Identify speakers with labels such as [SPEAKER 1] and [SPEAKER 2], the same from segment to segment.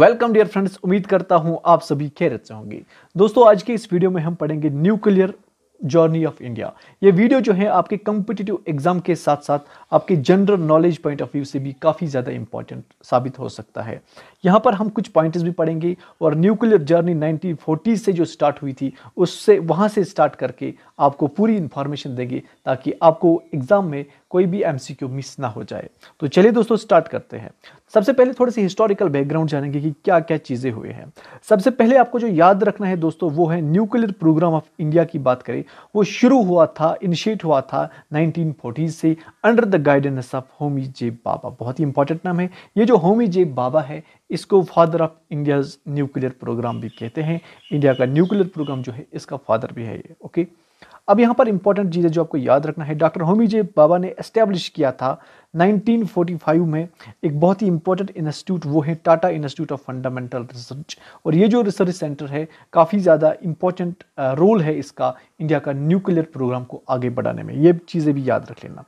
[SPEAKER 1] welcome dear friends उम्मीद करता हूं आप सभी खैरत से होंगे दोस्तों आज के इस वीडियो में हम पढ़ेंगे न्यूक्लियर जर्नी ऑफ इंडिया ये वीडियो जो है आपके कम्पिटिटिव एग्जाम के साथ साथ आपके general knowledge point of view से भी काफ़ी ज़्यादा इंपॉर्टेंट साबित हो सकता है यहाँ पर हम कुछ पॉइंट्स भी पढ़ेंगे और न्यूक्लियर जर्नी नाइनटीन से जो स्टार्ट हुई थी उससे वहाँ से स्टार्ट करके आपको पूरी इन्फॉर्मेशन देंगे ताकि आपको एग्ज़ाम में कोई भी एम मिस ना हो जाए तो चलिए दोस्तों स्टार्ट करते हैं सबसे पहले थोड़े से हिस्टोरिकल बैकग्राउंड जानेंगे कि क्या क्या चीज़ें हुए हैं सबसे पहले आपको जो याद रखना है दोस्तों वो है न्यूक्लियर प्रोग्राम ऑफ इंडिया की बात करें वो शुरू हुआ था इनिशिएट हुआ था 1940 से under the guidance of Homi J Bhabha बहुत ही इंपॉर्टेंट नाम है ये जो होमी जे बाबा है इसको father of India's nuclear program भी कहते हैं इंडिया का न्यूक्लियर प्रोग्राम जो है इसका फादर भी है ये ओके अब यहाँ पर इंपॉर्टेंट चीज़ें जो आपको याद रखना है डॉक्टर होमी जे बाबा ने इस्टेब्लिश किया था 1945 में एक बहुत ही इंपॉर्टेंट इंस्टीट्यूट वो है Tata institute of fundamental research और ये जो रिसर्च सेंटर है काफ़ी ज़्यादा इंपॉर्टेंट रोल है इसका इंडिया का न्यूक्लियर प्रोग्राम को आगे बढ़ाने में ये चीज़ें भी याद रख लेना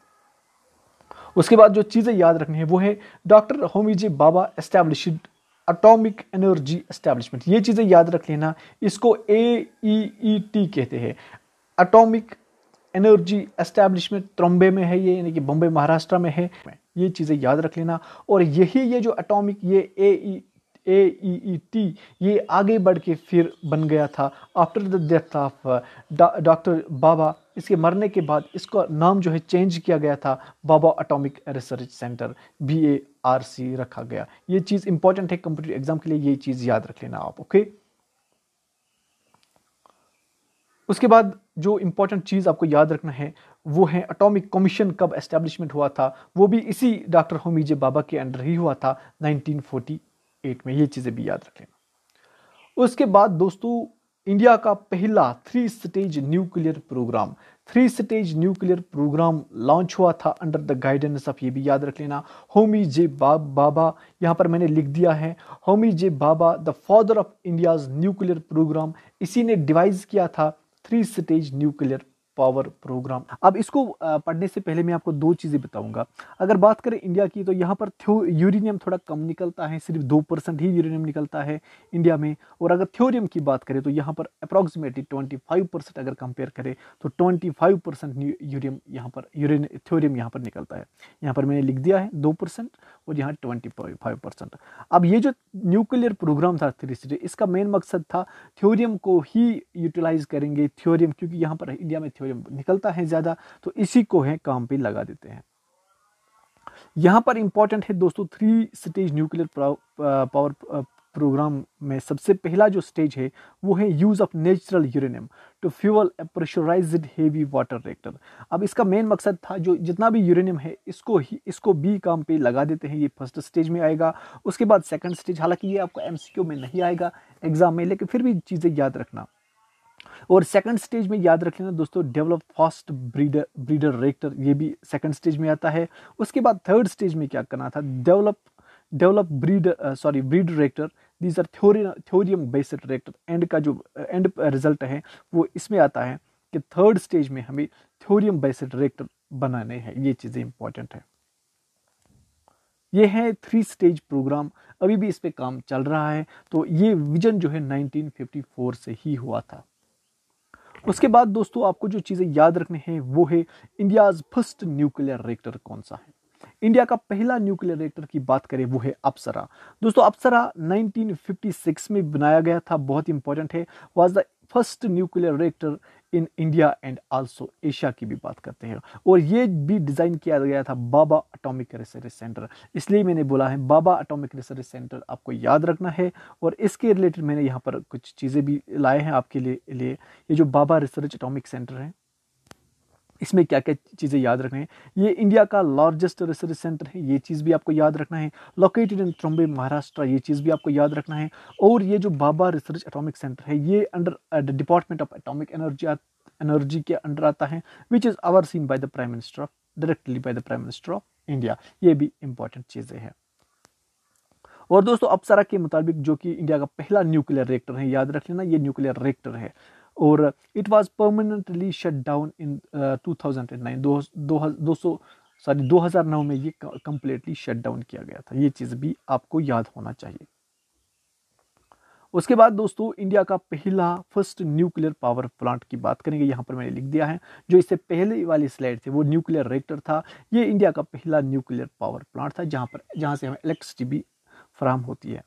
[SPEAKER 1] उसके बाद जो चीज़ें याद रखनी है वो है doctor Homi J Bhabha establish atomic energy establishment ये चीज़ें याद रख लेना इसको ए ई ई टी कहते हैं अटोमिक एनर्जी एस्टेब्लिशमेंट त्रम्बे में है ये यानी कि बम्बे महाराष्ट्र में है ये चीज़ें याद रख लेना और यही ये जो अटोमिक ये ए ई ए ई ई टी ये आगे बढ़ के फिर बन गया था after the death of doctor Bhabha इसके मरने के बाद इसका नाम जो है चेंज किया गया था Bhabha atomic research centre B A R C रखा गया ये चीज़ इंपॉर्टेंट है कंप्यूटर एग्जाम के लिए ये चीज़ याद रख लेना आप ओके उसके बाद जो इंपॉर्टेंट चीज़ आपको याद रखना है वो है अटोमिक कमीशन कब एस्टेब्लिशमेंट हुआ था वो भी इसी डॉक्टर होमीजे बाबा के अंडर ही हुआ था 1948 में ये चीज़ें भी याद रख लेना उसके बाद दोस्तों इंडिया का पहला three stage nuclear program three stage nuclear program launch हुआ था अंडर द गाइडेंस ऑफ ये भी याद रख लेना होमी जे बाब बाबा यहाँ पर मैंने लिख दिया है Homi J Bhabha the father of India's nuclear program इसी ने डिवाइस किया था three stage nuclear power program अब इसको पढ़ने से पहले मैं आपको दो चीज़ें बताऊंगा अगर बात करें इंडिया की तो यहाँ पर यूरेनियम थोड़ा कम निकलता है सिर्फ दो परसेंट ही यूरेनियम निकलता है इंडिया में और अगर थ्योरियम की बात करें तो यहाँ पर अप्रॉक्सीमेटली ट्वेंटी फाइव परसेंट अगर कंपेयर करें तो ट्वेंटी फाइव परसेंट यूरियम यहाँ पर यूरेन थ्योरियम यहाँ पर निकलता है यहाँ पर मैंने लिख दिया है दो परसेंट और यहाँ ट्वेंटी फाइव परसेंट अब ये जो न्यूक्लियर प्रोग्राम था थ्री इसका मेन मकसद था थ्योरियम को ही यूटिलाइज करेंगे थ्योरियम क्योंकि यहाँ पर इंडिया में की निकलता है ज़्यादा तो इसी को है काम पे लगा देते हैं यहां पर इंपॉर्टेंट है दोस्तों three stage nuclear power program में सबसे पहला जो स्टेज है वो है use of natural uranium to fuel pressurised heavy water reactor अब इसका मेन मकसद था जो जितना भी यूरेनियम है इसको ही इसको बी काम पे लगा देते हैं ये फर्स्ट स्टेज में आएगा उसके बाद सेकंड स्टेज हालांकि ये आपको एमसीक्यू में नहीं आएगा एग्ज़ाम में लेकिन फिर भी चीज़ें याद रखना और सेकंड स्टेज में याद रख लेना दोस्तों develop fast breeder breeder reactor ये भी सेकंड स्टेज में आता है उसके बाद थर्ड स्टेज में क्या करना था develop develop breed sorry breed reactor these are theory thorium based reactor and का जो एंड रिजल्ट है वो इसमें आता है कि थर्ड स्टेज में हमें थ्योरियम बेस्ड रेक्टर बनाने हैं ये चीज़ें इंपॉर्टेंट है ये है थ्री स्टेज प्रोग्राम अभी भी इस पर काम चल रहा है तो ये विजन जो है 1954 से ही हुआ था उसके बाद दोस्तों आपको जो चीज़ें याद रखने हैं वो है इंडियाज फर्स्ट न्यूक्लियर रिएक्टर कौन सा है इंडिया का पहला न्यूक्लियर रिएक्टर की बात करें वो है अप्सरा दोस्तों अप्सरा 1956 में बनाया गया था बहुत इंपॉर्टेंट है was the first nuclear reactor in India and also Asia की भी बात करते हैं और ये भी डिज़ाइन किया गया था बाबा अटोमिक रिसर्च सेंटर इसलिए मैंने बोला है बाबा अटोमिक रिसर्च सेंटर आपको याद रखना है और इसके रिलेटेड मैंने यहाँ पर कुछ चीज़ें भी लाए हैं आपके लिए लिए ये जो बाबा रिसर्च अटोमिक सेंटर है इसमें क्या क्या चीज़ें याद रखना है ये इंडिया का लार्जेस्ट रिसर्च सेंटर है ये चीज़ भी आपको याद रखना है लोकेटेड इन ट्रम्बे महाराष्ट्र ये चीज़ भी आपको याद रखना है और ये जो बाबा रिसर्च एटॉमिक सेंटर है ये under department of atomic energy energy के अंडर आता है which is overseen by the prime minister of directly by the prime minister of India ये भी इंपॉर्टेंट चीज़ें हैं और दोस्तों अपसरा के मुताबिक जो कि इंडिया का पहला न्यूक्लियर रिएक्टर है याद रख लेना ये न्यूक्लियर रिएक्टर है और it was permanently shut down in 2009 thousand दो, सॉरी 2009 में ये कंप्लीटली शट डाउन किया गया था ये चीज़ भी आपको याद होना चाहिए उसके बाद दोस्तों इंडिया का पहला फर्स्ट न्यूक्लियर पावर प्लांट की बात करेंगे यहाँ पर मैंने लिख दिया है जो इससे पहले वाली स्लाइड थी वो न्यूक्लियर रेक्टर था ये इंडिया का पहला न्यूक्लियर पावर प्लांट था जहाँ पर जहाँ से हमें इलेक्ट्रिसिटी भी फ्राहम होती है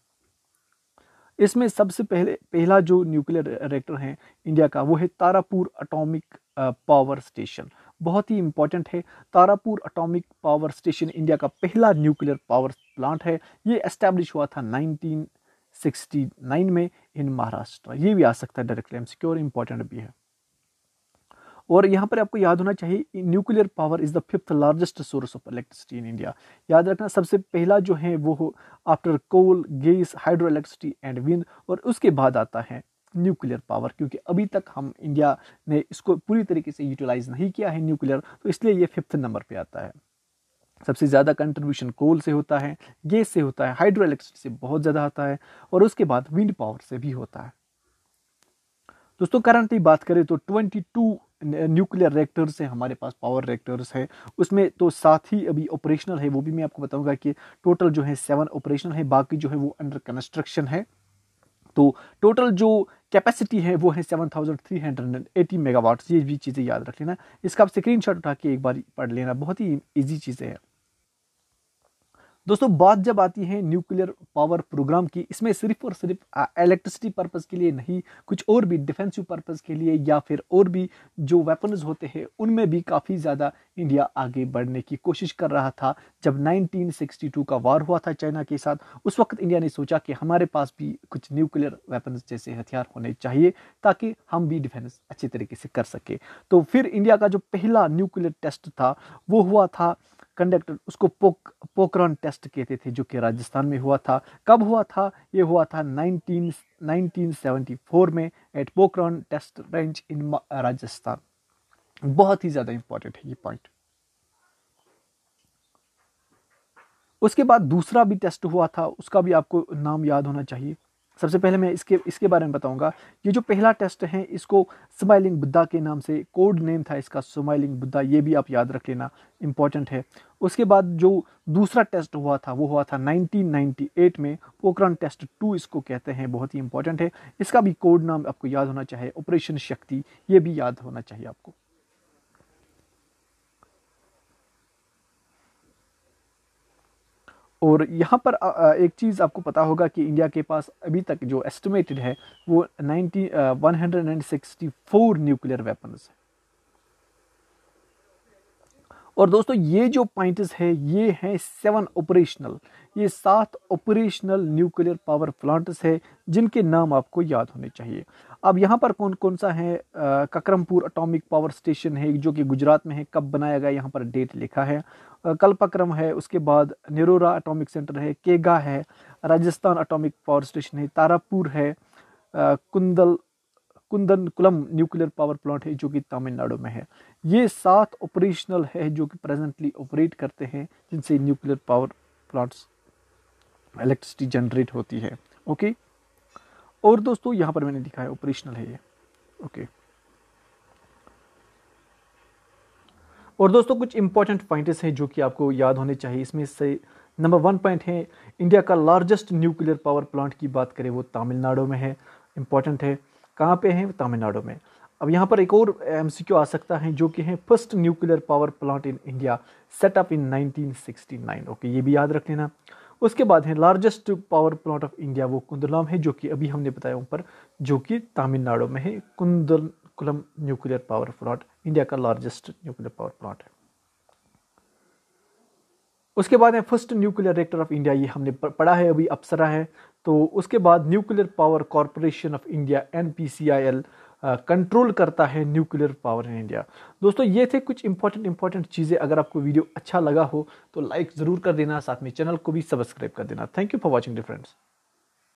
[SPEAKER 1] इसमें सबसे पहले पहला जो न्यूक्लियर रिएक्टर है इंडिया का वो है तारापुर अटोमिक पावर स्टेशन बहुत ही इंपॉर्टेंट है Tarapur atomic power station India का पहला न्यूक्लियर पावर प्लांट है ये एस्टेब्लिश हुआ था 69 में इन महाराष्ट्र ये भी आ सकता है डायरेक्टली एम और इम्पोर्टेंट भी है और यहाँ पर आपको याद होना चाहिए nuclear power is the fifth largest source of electricity in India याद रखना सबसे पहला जो है वो after coal gas hydro electricity and wind और उसके बाद आता है न्यूक्लियर पावर क्योंकि अभी तक हम इंडिया ने इसको पूरी तरीके से यूटिलाइज नहीं किया है न्यूक्लियर तो इसलिए ये फिफ्थ नंबर पर आता है सबसे ज़्यादा कंट्रीब्यूशन कोल से होता है गैस से होता है हाइड्रो इलेक्ट्रिसिटी से बहुत ज़्यादा होता है और उसके बाद विंड पावर से भी होता है दोस्तों करंटली बात करें तो 22 न्यूक्लियर रिएक्टर्स हैं हमारे पास पावर रिएक्टर्स हैं उसमें तो साथ ही अभी ऑपरेशनल है वो भी मैं आपको बताऊंगा कि टोटल जो है सेवन ऑपरेशनल है बाकी जो है वो अंडर कंस्ट्रक्शन है तो टोटल जो कैपेसिटी है वो है seven thousand three hundred and eighty megawatt ये भी चीज़ें याद रख लेना इसका आप स्क्रीनशॉट उठा के एक बार पढ़ लेना बहुत ही ईजी चीज़ें हैं दोस्तों बात जब आती है न्यूक्लियर पावर प्रोग्राम की इसमें सिर्फ और सिर्फ इलेक्ट्रिसिटी पर्पज़ के लिए नहीं कुछ और भी डिफेंसिव पर्पज़ के लिए या फिर और भी जो वेपन्स होते हैं उनमें भी काफ़ी ज़्यादा इंडिया आगे बढ़ने की कोशिश कर रहा था जब 1962 का वार हुआ था चाइना के साथ उस वक्त इंडिया ने सोचा कि हमारे पास भी कुछ न्यूक्लियर वेपन्स जैसे हथियार होने चाहिए ताकि हम भी डिफेंस अच्छे तरीके से कर सकें तो फिर इंडिया का जो पहला न्यूक्लियर टेस्ट था वो हुआ था कंडक्टेड उसको पोक पोकरॉन टेस्ट कहते थे जो कि राजस्थान में हुआ था कब हुआ था ये हुआ था 19 1974 में at Pokhran test range in Rajasthan बहुत ही ज़्यादा इंपॉर्टेंट है ये पॉइंट उसके बाद दूसरा भी टेस्ट हुआ था उसका भी आपको नाम याद होना चाहिए सबसे पहले मैं इसके इसके बारे में बताऊंगा ये जो पहला टेस्ट है इसको स्माइलिंग बुद्धा के नाम से कोड नेम था इसका स्माइलिंग बुद्धा ये भी आप याद रख लेना इम्पॉर्टेंट है उसके बाद जो दूसरा टेस्ट हुआ था वो हुआ था 1998 में पोकरन टेस्ट टू इसको कहते हैं बहुत ही इंपॉर्टेंट है इसका भी कोड नाम आपको याद होना चाहिए ऑपरेशन शक्ति ये भी याद होना चाहिए आपको और यहाँ पर एक चीज़ आपको पता होगा कि इंडिया के पास अभी तक जो एस्टिमेटेड है वो ninety one hundred and sixty four nuclear weapons है और दोस्तों ये जो पॉइंट्स है ये हैं सेवन ऑपरेशनल ये सात ऑपरेशनल न्यूक्लियर पावर प्लांट्स है जिनके नाम आपको याद होने चाहिए अब यहाँ पर कौन कौन सा है ककरमपुर अटोमिक पावर स्टेशन है जो कि गुजरात में है कब बनाया गया यहाँ पर डेट लिखा है कल्पक्रम है उसके बाद निरोरा अटोमिक सेंटर है केगा है राजस्थान अटोमिक पावर स्टेशन है तारापुर है कुंदल कुंदनकुलम न्यूक्लियर पावर प्लांट है जो कि तमिलनाडु में है ये सात ऑपरेशनल है जो कि प्रेजेंटली ऑपरेट करते हैं जिनसे nuclear power plants electricity generate होती है ओके और दोस्तों यहाँ पर मैंने दिखाया ऑपरेशनल है ये ओके और दोस्तों कुछ इंपॉर्टेंट पॉइंट्स हैं जो कि आपको याद होने चाहिए इसमें से नंबर वन पॉइंट है इंडिया का लार्जेस्ट न्यूक्लियर पावर प्लांट की बात करें वो तमिलनाडु में है इंपॉर्टेंट है कहाँ पे हैं तमिलनाडु में अब यहाँ पर एक और एम आ सकता है जो कि है first nuclear power plant in India setup in 1969 okay ये भी याद रख लेना उसके बाद है largest power plant of India वो कुंदलाम है जो कि अभी हमने बताया ऊपर जो कि तमिलनाडु में है Kudankulam nuclear power plant India का लार्जेस्ट न्यूक्लियर पावर प्लांट है उसके बाद है first nuclear reactor of India ये हमने पढ़ा है अभी अप्सरा है तो उसके बाद nuclear power corporation of India एन कंट्रोल करता है न्यूक्लियर पावर इन इंडिया दोस्तों ये थे कुछ इंपॉर्टेंट इंपॉर्टेंट चीज़ें अगर आपको वीडियो अच्छा लगा हो तो लाइक ज़रूर कर देना साथ में चैनल को भी सब्सक्राइब कर देना थैंक यू फॉर वॉचिंग डिफ्रेंड्स